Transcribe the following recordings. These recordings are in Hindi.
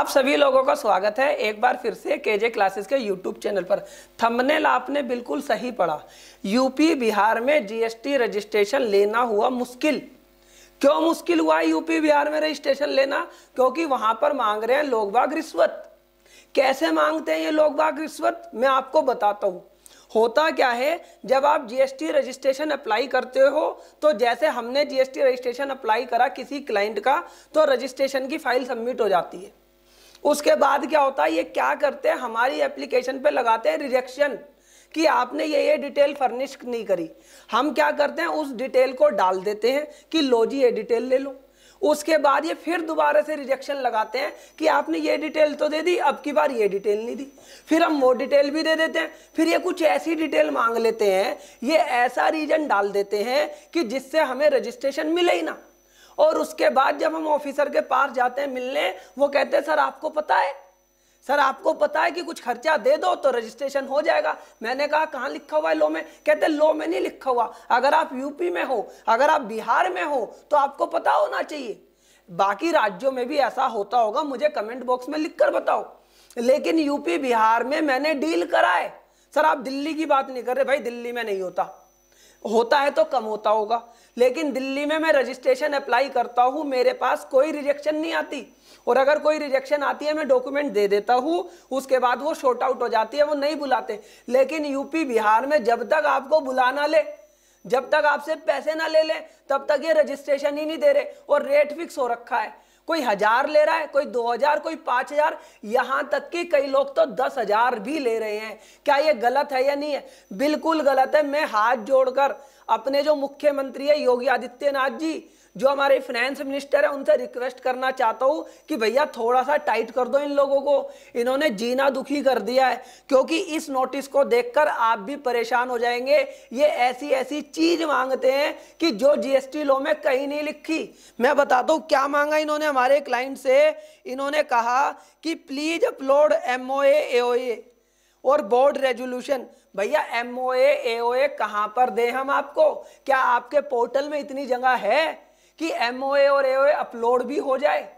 आप सभी लोगों का स्वागत है एक बार फिर से केजे क्लासेस के यूट्यूब चैनल पर थंबनेल आपने बिल्कुल सही पढ़ा यूपी बिहार में जीएसटी रजिस्ट्रेशन लेना हुआ मुश्किल क्यों मुश्किल हुआ यूपी बिहार में रजिस्ट्रेशन लेना क्योंकि वहां पर मांग रहे हैं लोग बाग रिश्वत कैसे मांगते हैं ये लोग बाग रिश्वत मैं आपको बताता हूँ होता क्या है जब आप जीएसटी रजिस्ट्रेशन अप्लाई करते हो तो जैसे हमने जीएसटी रजिस्ट्रेशन अप्लाई करा किसी क्लाइंट का तो रजिस्ट्रेशन की फाइल सबमिट हो जाती है उसके बाद क्या होता है ये क्या करते हैं हमारी एप्लीकेशन पे लगाते हैं रिजेक्शन कि आपने ये ये डिटेल फर्निश नहीं करी हम क्या करते हैं उस डिटेल को डाल देते हैं कि लो जी ये डिटेल ले लो उसके बाद ये फिर दोबारा से रिजेक्शन लगाते हैं कि आपने ये डिटेल तो दे दी अब की बार ये डिटेल नहीं दी फिर हम वो डिटेल भी दे देते हैं फिर ये कुछ ऐसी डिटेल मांग लेते हैं ये ऐसा रीजन डाल देते हैं कि जिससे हमें रजिस्ट्रेशन मिले ही ना और उसके बाद जब हम ऑफिसर के पास जाते हैं मिलने वो कहते हैं सर आपको पता है सर आपको पता है कि कुछ खर्चा दे दो तो रजिस्ट्रेशन हो जाएगा मैंने कहा कहाँ लिखा हुआ है लो में कहते लो में नहीं लिखा हुआ अगर आप यूपी में हो अगर आप बिहार में हो तो आपको पता होना चाहिए बाकी राज्यों में भी ऐसा होता होगा मुझे कमेंट बॉक्स में लिखकर बताओ लेकिन यूपी बिहार में मैंने डील करा है सर आप दिल्ली की बात नहीं कर रहे भाई दिल्ली में नहीं होता होता है तो कम होता होगा लेकिन दिल्ली में मैं रजिस्ट्रेशन अप्लाई करता हूँ मेरे पास कोई रिजेक्शन नहीं आती और अगर कोई रिजेक्शन आती है मैं डॉक्यूमेंट दे देता हूँ उसके बाद वो शॉर्ट आउट हो जाती है वो नहीं बुलाते लेकिन यूपी बिहार में जब तक आपको बुलाना ले जब तक आपसे पैसे ना ले लें तब तक ये रजिस्ट्रेशन ही नहीं दे रहे और रेट फिक्स हो रखा है कोई हजार ले रहा है कोई दो हजार कोई पांच हजार यहां तक कि कई लोग तो दस हजार भी ले रहे हैं क्या ये गलत है या नहीं है बिल्कुल गलत है मैं हाथ जोड़कर अपने जो मुख्यमंत्री है योगी आदित्यनाथ जी जो हमारे फाइनेंस मिनिस्टर है उनसे रिक्वेस्ट करना चाहता हूँ कि भैया थोड़ा सा टाइट कर दो इन लोगों को इन्होंने जीना दुखी कर दिया है क्योंकि इस नोटिस को देखकर आप भी परेशान हो जाएंगे ये ऐसी ऐसी चीज मांगते हैं कि जो जीएसटी लॉ में कहीं नहीं लिखी मैं बताता हूँ क्या मांगा इन्होंने हमारे क्लाइंट से इन्होंने कहा कि प्लीज अपलोड एम ओ और बोर्ड रेजोल्यूशन भैया एम ओ ए कहां पर दे हम आपको क्या आपके पोर्टल में इतनी जगह है कि एम ओ ए और ए अपलोड भी हो जाए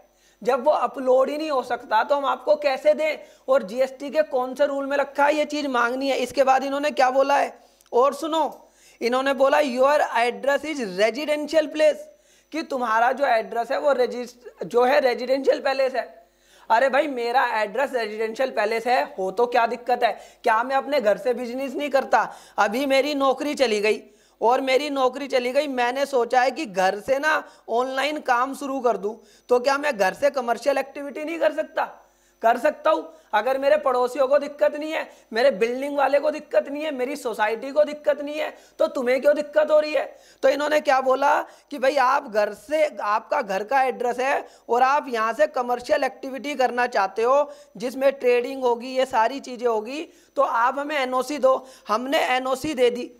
जब वो अपलोड ही नहीं हो सकता तो हम आपको कैसे दें और जीएसटी के कौन से रूल में रखा है ये चीज मांगनी है इसके बाद इन्होंने क्या बोला है और सुनो इन्होंने बोला your address is residential place कि तुम्हारा जो एड्रेस है वो रेजिस्ट जो है रेजिडेंशियल पैलेस है अरे भाई मेरा एड्रेस रेजिडेंशियल पैलेस है हो तो क्या दिक्कत है क्या मैं अपने घर से बिजनेस नहीं करता अभी मेरी नौकरी चली गई और मेरी नौकरी चली गई मैंने सोचा है कि घर से ना ऑनलाइन काम शुरू कर दूं तो क्या मैं घर से कमर्शियल एक्टिविटी नहीं कर सकता कर सकता हूँ अगर मेरे पड़ोसियों को दिक्कत नहीं है मेरे बिल्डिंग वाले को दिक्कत नहीं है मेरी सोसाइटी को दिक्कत नहीं है तो तुम्हें क्यों दिक्कत हो रही है तो इन्होंने क्या बोला कि भाई आप घर से आपका घर का एड्रेस है और आप यहाँ से कमर्शियल एक्टिविटी करना चाहते हो जिसमें ट्रेडिंग होगी ये सारी चीज़ें होगी तो आप हमें एन दो हमने एन दे दी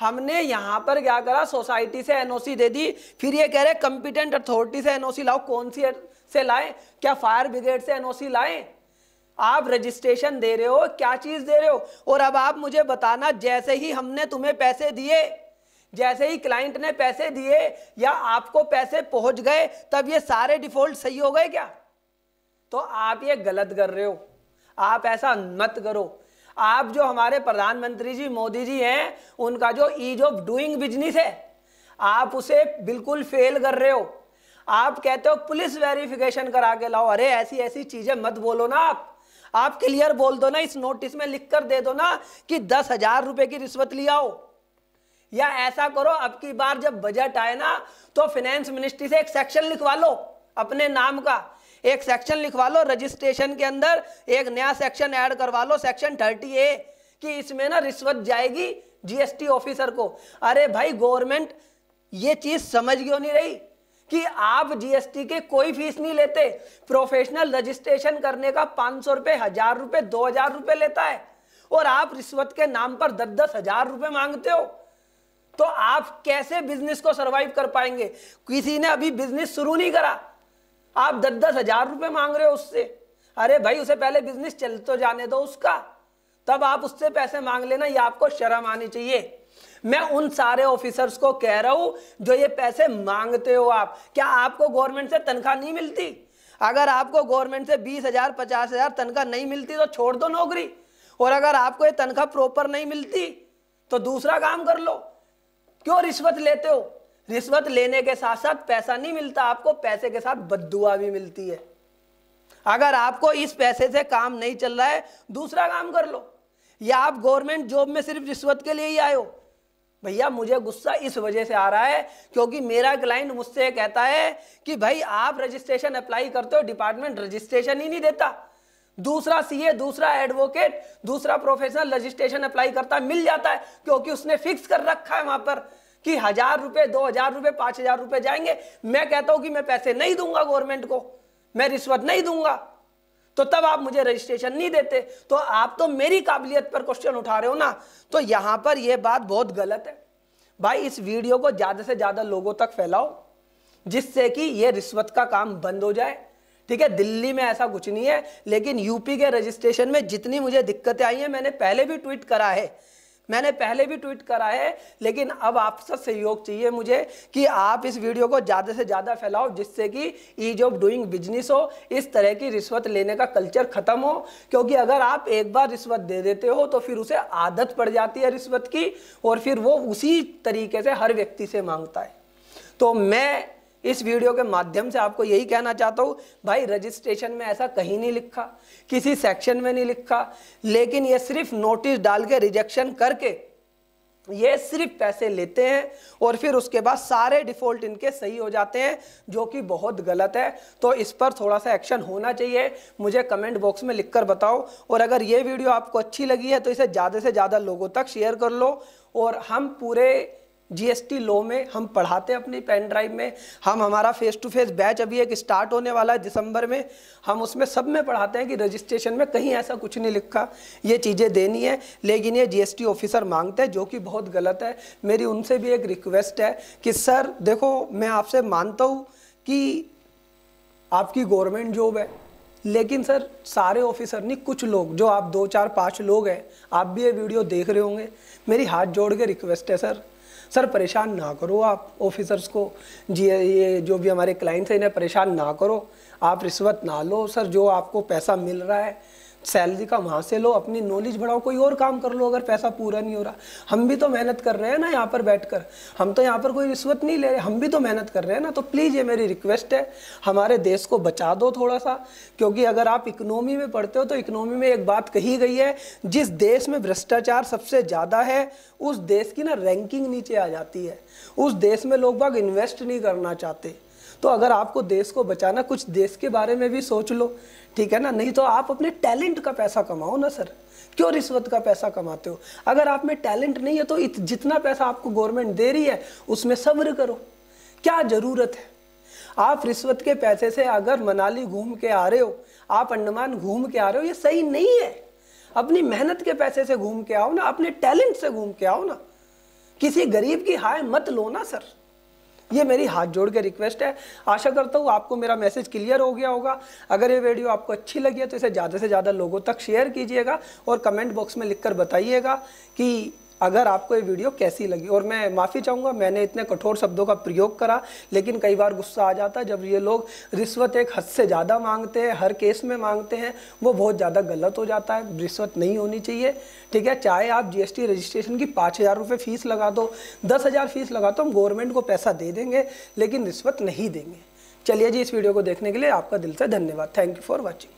हमने यहाँ पर क्या करा सोसाइटी से एनओसी दे दी फिर ये कह रहे कंपिटेंट अथॉरिटी से एनओसी लाओ कौन सी से लाएं क्या फायर ब्रिगेड से एनओसी लाएं आप रजिस्ट्रेशन दे रहे हो क्या चीज दे रहे हो और अब आप मुझे बताना जैसे ही हमने तुम्हें पैसे दिए जैसे ही क्लाइंट ने पैसे दिए या आपको पैसे पहुंच गए तब ये सारे डिफॉल्ट सही हो गए क्या तो आप ये गलत कर रहे हो आप ऐसा मत करो आप जो हमारे प्रधानमंत्री जी मोदी जी हैं उनका जो ईज ऑफ डूइंग बिजनेस है आप उसे बिल्कुल फेल कर रहे हो आप कहते हो पुलिस वेरिफिकेशन करा के लाओ अरे ऐसी ऐसी चीजें मत बोलो ना आप आप क्लियर बोल दो ना इस नोटिस में लिख कर दे दो ना कि दस हजार रुपए की रिश्वत लिया हो या ऐसा करो अब की बार जब बजट आए ना तो फाइनेंस मिनिस्ट्री से एक सेक्शन लिखवा लो अपने नाम का एक सेक्शन लिखवा लो रजिस्ट्रेशन के अंदर एक नया सेक्शन ऐड करवा लो सेक्शन थर्टी ए कि इसमें ना रिश्वत जाएगी जीएसटी ऑफिसर को अरे भाई गवर्नमेंट ये चीज समझ क्यों नहीं रही कि आप जीएसटी के कोई फीस नहीं लेते प्रोफेशनल रजिस्ट्रेशन करने का पांच सौ रुपए हजार रुपए दो हजार रुपए लेता है और आप रिश्वत के नाम पर दस दस हजार रुपए मांगते हो तो आप कैसे बिजनेस को सरवाइव कर पाएंगे किसी ने अभी बिजनेस शुरू नहीं करा आप दस दस हजार रुपए मांग रहे हो उससे अरे भाई उसे पहले बिजनेस चल तो जाने दो उसका तब आप उससे पैसे मांग लेना ये आपको शर्म आनी चाहिए मैं उन सारे ऑफिसर्स को कह रहा हूं जो ये पैसे मांगते हो आप क्या आपको गवर्नमेंट से तनख्वाह नहीं मिलती अगर आपको गवर्नमेंट से बीस हजार पचास हजार तनख्वाह नहीं मिलती तो छोड़ दो नौकरी और अगर आपको ये तनख्वाह प्रॉपर नहीं मिलती तो दूसरा काम कर लो क्यों रिश्वत लेते हो रिश्वत लेने के साथ साथ पैसा नहीं मिलता आपको पैसे के साथ बदुआ भी मिलती है अगर आपको इस पैसे से काम नहीं चल रहा है दूसरा काम कर लो या आप गवर्नमेंट जॉब में सिर्फ रिश्वत के लिए ही आए हो भैया मुझे गुस्सा इस वजह से आ रहा है क्योंकि मेरा क्लाइंट मुझसे कहता है कि भाई आप रजिस्ट्रेशन अप्लाई करते हो डिपार्टमेंट रजिस्ट्रेशन ही नहीं देता दूसरा सीए दूसरा एडवोकेट दूसरा प्रोफेशनल रजिस्ट्रेशन अप्लाई करता मिल जाता है क्योंकि उसने फिक्स कर रखा है वहां पर कि हजार रुपए दो हजार रुपए पांच हजार रुपए जाएंगे मैं कहता हूं कि मैं पैसे नहीं दूंगा गवर्नमेंट को मैं रिश्वत नहीं दूंगा तो तब आप मुझे रजिस्ट्रेशन नहीं देते तो आप तो मेरी काबिलियत पर क्वेश्चन उठा रहे हो ना तो यहां पर यह बात बहुत गलत है भाई इस वीडियो को ज़्यादा से ज़्यादा लोगों तक फैलाओ जिससे कि ये रिश्वत का काम बंद हो जाए ठीक है दिल्ली में ऐसा कुछ नहीं है लेकिन यूपी के रजिस्ट्रेशन में जितनी मुझे दिक्कतें आई हैं मैंने पहले भी ट्वीट करा है मैंने पहले भी ट्वीट करा है लेकिन अब आपका सहयोग चाहिए मुझे कि आप इस वीडियो को ज़्यादा से ज़्यादा फैलाओ जिससे कि ईज ऑफ डूइंग बिजनेस हो इस तरह की रिश्वत लेने का कल्चर ख़त्म हो क्योंकि अगर आप एक बार रिश्वत दे देते हो तो फिर उसे आदत पड़ जाती है रिश्वत की और फिर वो उसी तरीके से हर व्यक्ति से मांगता है तो मैं इस वीडियो के माध्यम से आपको यही कहना चाहता हूँ भाई रजिस्ट्रेशन में ऐसा कहीं नहीं लिखा किसी सेक्शन में नहीं लिखा लेकिन ये सिर्फ नोटिस डाल के रिजेक्शन करके ये सिर्फ पैसे लेते हैं और फिर उसके बाद सारे डिफॉल्ट इनके सही हो जाते हैं जो कि बहुत गलत है तो इस पर थोड़ा सा एक्शन होना चाहिए मुझे कमेंट बॉक्स में लिखकर बताओ और अगर ये वीडियो आपको अच्छी लगी है तो इसे ज़्यादा से ज़्यादा लोगों तक शेयर कर लो और हम पूरे जीएसटी लॉ में हम पढ़ाते हैं अपनी पेन ड्राइव में हम हमारा फेस टू फेस बैच अभी एक स्टार्ट होने वाला है दिसंबर में हम उसमें सब में पढ़ाते हैं कि रजिस्ट्रेशन में कहीं ऐसा कुछ नहीं लिखा ये चीज़ें देनी है लेकिन ये जीएसटी ऑफिसर मांगते हैं जो कि बहुत गलत है मेरी उनसे भी एक रिक्वेस्ट है कि सर देखो मैं आपसे मानता हूँ कि आपकी गवर्नमेंट जॉब है लेकिन सर सारे ऑफिसर नहीं कुछ लोग जो आप दो चार पाँच लोग हैं आप भी ये वीडियो देख रहे होंगे मेरी हाथ जोड़ के रिक्वेस्ट है सर सर परेशान ना करो आप ऑफिसर्स को जी ये जो भी हमारे क्लाइंट्स हैं इन्हें परेशान ना करो आप रिश्वत ना लो सर जो आपको पैसा मिल रहा है सैलरी का वहाँ से लो अपनी नॉलेज बढ़ाओ कोई और काम कर लो अगर पैसा पूरा नहीं हो रहा हम भी तो मेहनत कर रहे हैं ना यहाँ पर बैठकर हम तो यहाँ पर कोई रिश्वत नहीं ले रहे हम भी तो मेहनत कर रहे हैं ना तो प्लीज़ ये मेरी रिक्वेस्ट है हमारे देश को बचा दो थोड़ा सा क्योंकि अगर आप इकनॉमी में पढ़ते हो तो इकनॉमी में एक बात कही गई है जिस देश में भ्रष्टाचार सबसे ज़्यादा है उस देश की ना रैंकिंग नीचे आ जाती है उस देश में लोग बाग इन्वेस्ट नहीं करना चाहते तो अगर आपको देश को बचाना कुछ देश के बारे में भी सोच लो ठीक है ना नहीं तो आप अपने टैलेंट का पैसा कमाओ ना सर क्यों रिश्वत का पैसा कमाते हो अगर आप में टैलेंट नहीं है तो जितना पैसा आपको गवर्नमेंट दे रही है उसमें सब्र करो क्या ज़रूरत है आप रिश्वत के पैसे से अगर मनाली घूम के आ रहे हो आप अंडमान घूम के आ रहे हो ये सही नहीं है अपनी मेहनत के पैसे से घूम के आओ ना अपने टैलेंट से घूम के आओ ना किसी गरीब की हाय मत लो ना सर ये मेरी हाथ जोड़ के रिक्वेस्ट है आशा करता हूँ आपको मेरा मैसेज क्लियर हो गया होगा अगर ये वीडियो आपको अच्छी लगी है तो इसे ज़्यादा से ज़्यादा लोगों तक शेयर कीजिएगा और कमेंट बॉक्स में लिखकर बताइएगा कि अगर आपको ये वीडियो कैसी लगी और मैं माफ़ी चाहूँगा मैंने इतने कठोर शब्दों का प्रयोग करा लेकिन कई बार गुस्सा आ जाता है जब ये लोग रिश्वत एक हद से ज़्यादा मांगते हैं हर केस में मांगते हैं वो बहुत ज़्यादा गलत हो जाता है रिश्वत नहीं होनी चाहिए ठीक है चाहे आप जीएसटी रजिस्ट्रेशन की पाँच हज़ार रुपये फ़ीस लगा दो दस हज़ार फीस लगा दो हम गवर्नमेंट को पैसा दे देंगे लेकिन रिश्वत नहीं देंगे चलिए जी इस वीडियो को देखने के लिए आपका दिल से धन्यवाद थैंक यू फॉर वॉचिंग